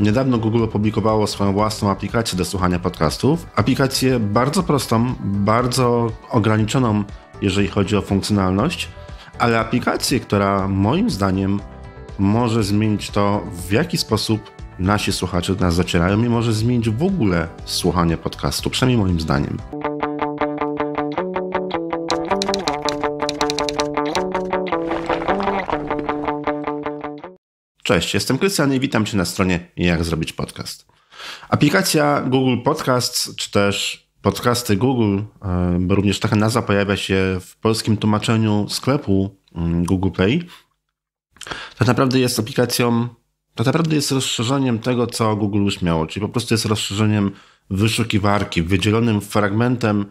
Niedawno Google opublikowało swoją własną aplikację do słuchania podcastów. Aplikację bardzo prostą, bardzo ograniczoną, jeżeli chodzi o funkcjonalność, ale aplikację, która moim zdaniem może zmienić to, w jaki sposób nasi słuchacze do nas zacierają i może zmienić w ogóle słuchanie podcastu, przynajmniej moim zdaniem. Cześć, jestem Krystian i witam Cię na stronie Jak zrobić podcast. Aplikacja Google Podcasts, czy też podcasty Google, e, bo również taka nazwa pojawia się w polskim tłumaczeniu sklepu mm, Google Play, tak naprawdę jest aplikacją, tak naprawdę jest rozszerzeniem tego, co Google już miało, czyli po prostu jest rozszerzeniem wyszukiwarki, wydzielonym fragmentem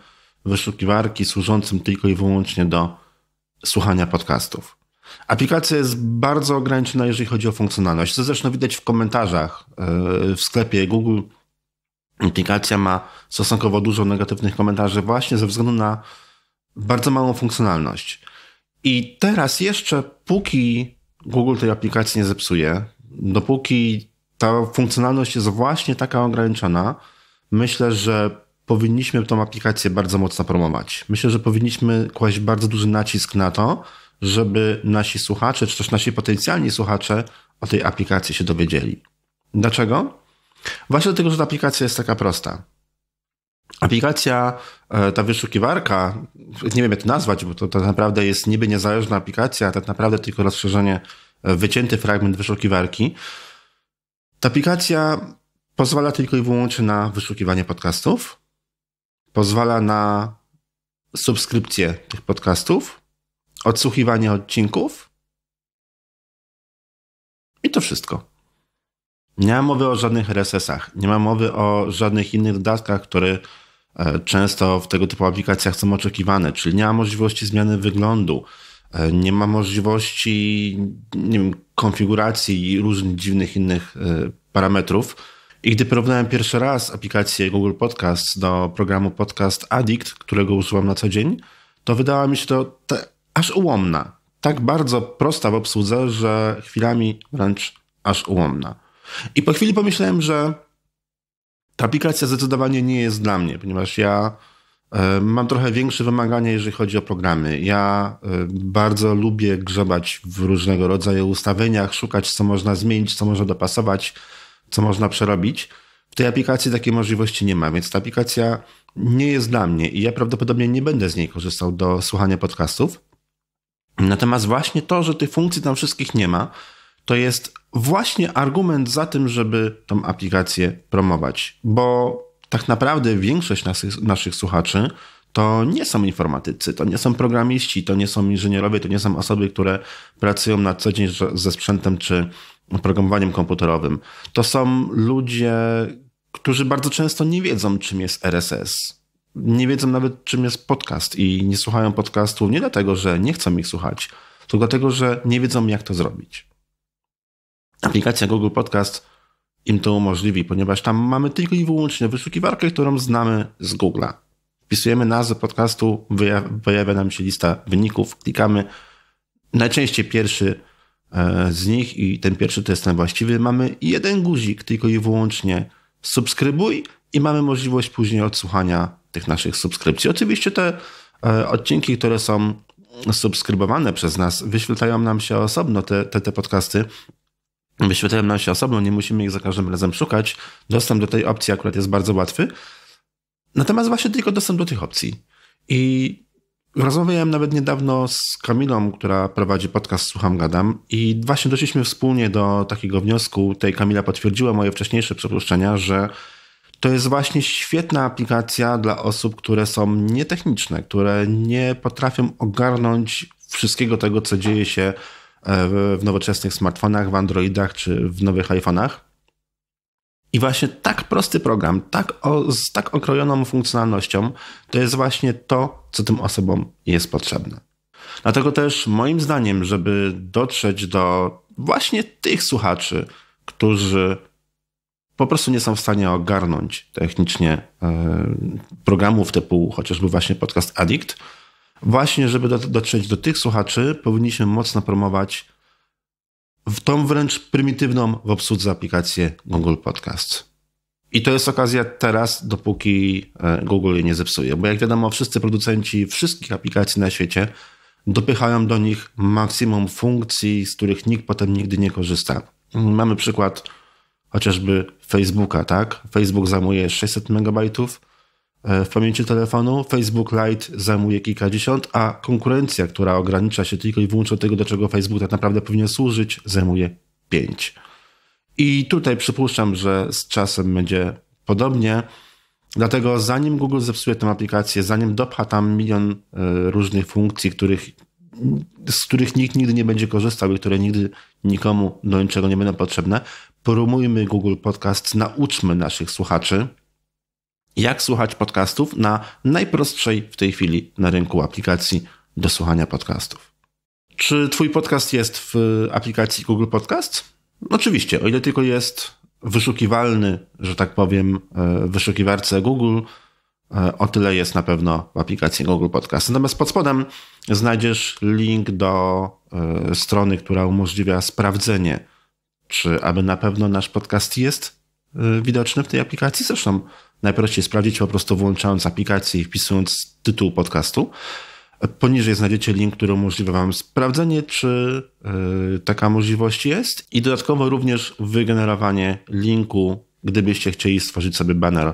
wyszukiwarki służącym tylko i wyłącznie do słuchania podcastów. Aplikacja jest bardzo ograniczona, jeżeli chodzi o funkcjonalność. To zresztą widać w komentarzach e, w sklepie Google. Aplikacja ma stosunkowo dużo negatywnych komentarzy właśnie ze względu na bardzo małą funkcjonalność. I teraz jeszcze, póki Google tej aplikacji nie zepsuje, dopóki ta funkcjonalność jest właśnie taka ograniczona, myślę, że powinniśmy tą aplikację bardzo mocno promować. Myślę, że powinniśmy kłaść bardzo duży nacisk na to, żeby nasi słuchacze, czy też nasi potencjalni słuchacze o tej aplikacji się dowiedzieli. Dlaczego? Właśnie dlatego, że ta aplikacja jest taka prosta. Aplikacja, e, ta wyszukiwarka, nie wiem jak to nazwać, bo to tak naprawdę jest niby niezależna aplikacja, a tak naprawdę tylko rozszerzenie, e, wycięty fragment wyszukiwarki. Ta aplikacja pozwala tylko i wyłącznie na wyszukiwanie podcastów, pozwala na subskrypcję tych podcastów, odsłuchiwanie odcinków. I to wszystko. Nie ma mowy o żadnych RSS-ach, nie ma mowy o żadnych innych dodatkach, które e, często w tego typu aplikacjach są oczekiwane, czyli nie ma możliwości zmiany wyglądu, e, nie ma możliwości nie wiem, konfiguracji i różnych dziwnych innych e, parametrów. I gdy porównałem pierwszy raz aplikację Google Podcast do programu Podcast Addict, którego używam na co dzień, to wydawało mi się to aż ułomna. Tak bardzo prosta w obsłudze, że chwilami wręcz aż ułomna. I po chwili pomyślałem, że ta aplikacja zdecydowanie nie jest dla mnie, ponieważ ja e, Mam trochę większe wymagania, jeżeli chodzi o programy. Ja e, bardzo lubię grzebać w różnego rodzaju ustawieniach, szukać, co można zmienić, co można dopasować, co można przerobić. W tej aplikacji takiej możliwości nie ma, więc ta aplikacja nie jest dla mnie i ja prawdopodobnie nie będę z niej korzystał do słuchania podcastów. Natomiast właśnie to, że tych funkcji tam wszystkich nie ma, to jest właśnie argument za tym, żeby tą aplikację promować, bo tak naprawdę większość naszych, naszych słuchaczy to nie są informatycy, to nie są programiści, to nie są inżynierowie, to nie są osoby, które pracują na co dzień ze sprzętem czy oprogramowaniem komputerowym. To są ludzie, którzy bardzo często nie wiedzą, czym jest RSS nie wiedzą nawet, czym jest podcast i nie słuchają podcastów nie dlatego, że nie chcą ich słuchać, tylko dlatego, że nie wiedzą, jak to zrobić. Aplikacja Google Podcast im to umożliwi, ponieważ tam mamy tylko i wyłącznie wyszukiwarkę, którą znamy z Google'a. Wpisujemy nazwę podcastu, pojawia nam się lista wyników, klikamy. Najczęściej pierwszy e, z nich i ten pierwszy to jest ten właściwy. Mamy jeden guzik, tylko i wyłącznie subskrybuj i mamy możliwość później odsłuchania tych naszych subskrypcji. Oczywiście te e, odcinki, które są subskrybowane przez nas, wyświetlają nam się osobno, te, te, te podcasty. Wyświetlają nam się osobno, nie musimy ich za każdym razem szukać. Dostęp do tej opcji akurat jest bardzo łatwy. Natomiast właśnie tylko dostęp do tych opcji. I rozmawiałem nawet niedawno z Kamilą, która prowadzi podcast Słucham Gadam i właśnie doszliśmy wspólnie do takiego wniosku. Tej Kamila potwierdziła moje wcześniejsze przypuszczenia, że to jest właśnie świetna aplikacja dla osób, które są nietechniczne, które nie potrafią ogarnąć wszystkiego tego, co dzieje się e, w nowoczesnych smartfonach, w Androidach czy w nowych iPhone'ach. I właśnie tak prosty program, tak o, z tak okrojoną funkcjonalnością, to jest właśnie to, co tym osobom jest potrzebne. Dlatego też moim zdaniem, żeby dotrzeć do właśnie tych słuchaczy, którzy po prostu nie są w stanie ogarnąć technicznie e, programów typu chociażby właśnie podcast Addict. Właśnie, żeby dotrzeć do tych słuchaczy, powinniśmy mocno promować w tą wręcz prymitywną w obsłudze aplikację Google Podcast. I to jest okazja teraz, dopóki e, Google jej nie zepsuje, bo jak wiadomo, wszyscy producenci wszystkich aplikacji na świecie dopychają do nich maksimum funkcji, z których nikt potem nigdy nie korzysta. Mamy przykład chociażby Facebooka, tak? Facebook zajmuje 600 MB e, w pamięci telefonu, Facebook Lite zajmuje kilkadziesiąt, a konkurencja, która ogranicza się tylko i wyłącznie do tego, do czego Facebook tak naprawdę powinien służyć, zajmuje 5. I tutaj przypuszczam, że z czasem będzie podobnie. Dlatego zanim Google zepsuje tę aplikację, zanim dopcha tam milion e, różnych funkcji, których z których nikt nigdy nie będzie korzystał i które nigdy nikomu do niczego nie będą potrzebne. Promujmy Google Podcast, nauczmy naszych słuchaczy, jak słuchać podcastów na najprostszej w tej chwili na rynku aplikacji do słuchania podcastów. Czy Twój podcast jest w aplikacji Google Podcast? Oczywiście, o ile tylko jest wyszukiwalny, że tak powiem, e, w wyszukiwarce Google E, o tyle jest na pewno w aplikacji Google Podcast. Natomiast pod spodem znajdziesz link do e, strony, która umożliwia sprawdzenie, czy aby na pewno nasz podcast jest e, widoczny w tej aplikacji. Zresztą najprościej sprawdzić po prostu włączając aplikację i wpisując tytuł podcastu. Poniżej znajdziecie link, który umożliwia Wam sprawdzenie, czy taka możliwość jest, i dodatkowo również wygenerowanie linku, gdybyście chcieli stworzyć sobie banner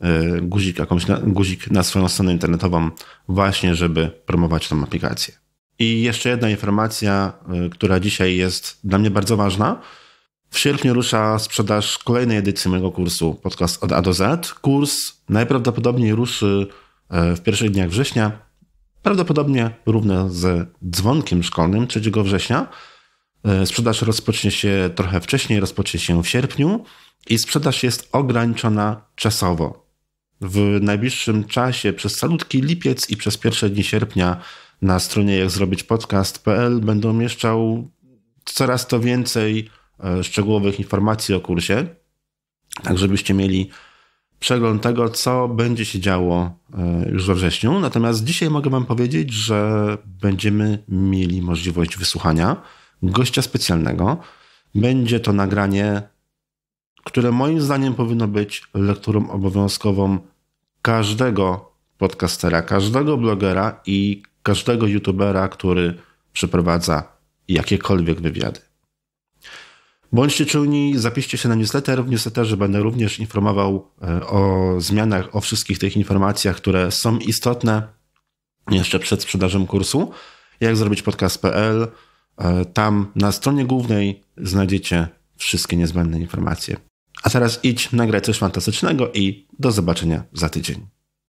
E, guzik, jakąś na, guzik na swoją stronę internetową, właśnie żeby promować tą aplikację. I jeszcze jedna informacja, e, która dzisiaj jest dla mnie bardzo ważna. W sierpniu rusza sprzedaż kolejnej edycji mojego kursu Podcast od A do Z. Kurs najprawdopodobniej ruszy e, w pierwszych dniach września, prawdopodobnie równo z dzwonkiem szkolnym 3 września. Sprzedaż rozpocznie się trochę wcześniej, rozpocznie się w sierpniu i sprzedaż jest ograniczona czasowo w najbliższym czasie przez salutki lipiec i przez pierwsze dni sierpnia na stronie jak zrobić podcast.pl będę umieszczał coraz to więcej e, szczegółowych informacji o kursie, tak żebyście mieli przegląd tego, co będzie się działo e, już we wrześniu. Natomiast dzisiaj mogę Wam powiedzieć, że będziemy mieli możliwość wysłuchania gościa specjalnego. Będzie to nagranie które moim zdaniem powinno być lekturą obowiązkową każdego podcastera, każdego blogera i każdego youtubera, który przeprowadza jakiekolwiek wywiady. Bądźcie czujni, zapiszcie się na newsletter. W newsletterze będę również informował e, o zmianach, o wszystkich tych informacjach, które są istotne jeszcze przed sprzedażą kursu. Jak zrobić podcast.pl. E, tam na stronie głównej znajdziecie wszystkie niezbędne informacje. A teraz idź, nagraj coś fantastycznego i do zobaczenia za tydzień.